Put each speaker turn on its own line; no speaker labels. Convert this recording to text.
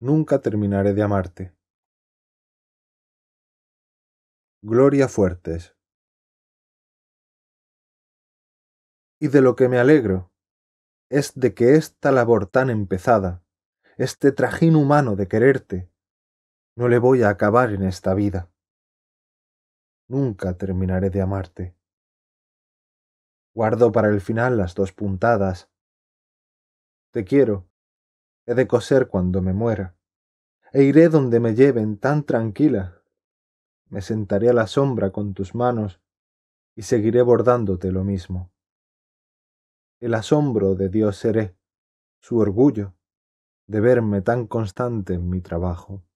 Nunca terminaré de amarte. Gloria Fuertes. Y de lo que me alegro es de que esta
labor tan empezada, este trajín humano de quererte, no le voy a acabar en esta vida. Nunca terminaré de amarte. Guardo para el final las dos puntadas. Te quiero, he de coser cuando me muera, e iré donde me lleven tan tranquila. Me sentaré a la sombra con tus manos y seguiré bordándote lo mismo. El asombro de Dios seré, su
orgullo, de verme tan constante en mi trabajo.